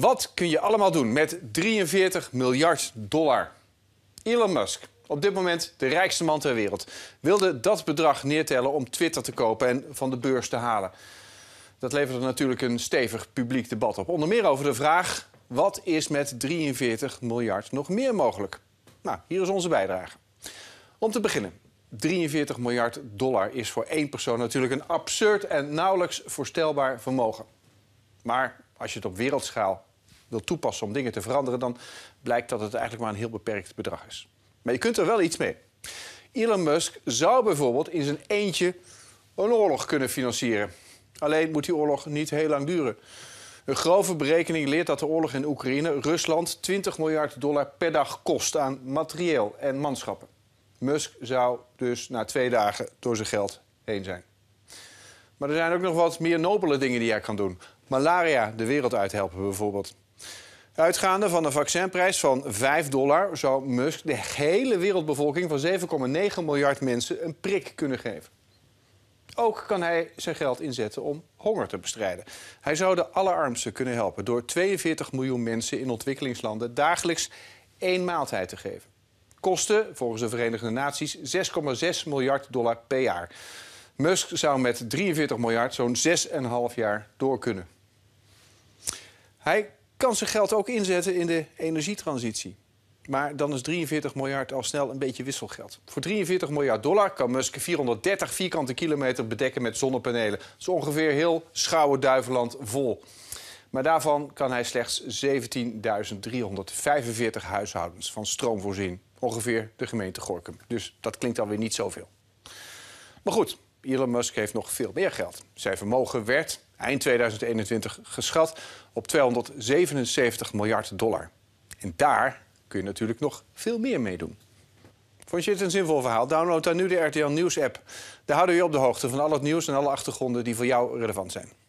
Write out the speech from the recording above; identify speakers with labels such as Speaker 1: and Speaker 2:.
Speaker 1: Wat kun je allemaal doen met 43 miljard dollar? Elon Musk, op dit moment de rijkste man ter wereld, wilde dat bedrag neertellen om Twitter te kopen en van de beurs te halen. Dat leverde natuurlijk een stevig publiek debat op. Onder meer over de vraag: wat is met 43 miljard nog meer mogelijk? Nou, hier is onze bijdrage. Om te beginnen, 43 miljard dollar is voor één persoon natuurlijk een absurd en nauwelijks voorstelbaar vermogen. Maar als je het op wereldschaal wil toepassen om dingen te veranderen... dan blijkt dat het eigenlijk maar een heel beperkt bedrag is. Maar je kunt er wel iets mee. Elon Musk zou bijvoorbeeld in zijn eentje een oorlog kunnen financieren. Alleen moet die oorlog niet heel lang duren. Een grove berekening leert dat de oorlog in Oekraïne Rusland 20 miljard dollar per dag kost aan materieel en manschappen. Musk zou dus na twee dagen door zijn geld heen zijn. Maar er zijn ook nog wat meer nobele dingen die hij kan doen malaria de wereld uithelpen bijvoorbeeld. Uitgaande van een vaccinprijs van 5 dollar zou Musk de hele wereldbevolking van 7,9 miljard mensen een prik kunnen geven. Ook kan hij zijn geld inzetten om honger te bestrijden. Hij zou de allerarmsten kunnen helpen door 42 miljoen mensen in ontwikkelingslanden dagelijks één maaltijd te geven. Kosten volgens de Verenigde Naties 6,6 miljard dollar per jaar. Musk zou met 43 miljard zo'n 6,5 jaar door kunnen. Hij kan zijn geld ook inzetten in de energietransitie. Maar dan is 43 miljard al snel een beetje wisselgeld. Voor 43 miljard dollar kan Musk 430 vierkante kilometer bedekken met zonnepanelen. Dat is ongeveer heel Schouwen-Duiveland vol. Maar daarvan kan hij slechts 17.345 huishoudens van stroom voorzien. Ongeveer de gemeente Gorkum. Dus dat klinkt alweer niet zoveel. Maar goed, Elon Musk heeft nog veel meer geld. Zijn vermogen werd eind 2021 geschat op 277 miljard dollar. En daar kun je natuurlijk nog veel meer mee doen. Vond je dit een zinvol verhaal? Download dan nu de RTL Nieuws app. Daar houden we je op de hoogte van al het nieuws en alle achtergronden die voor jou relevant zijn.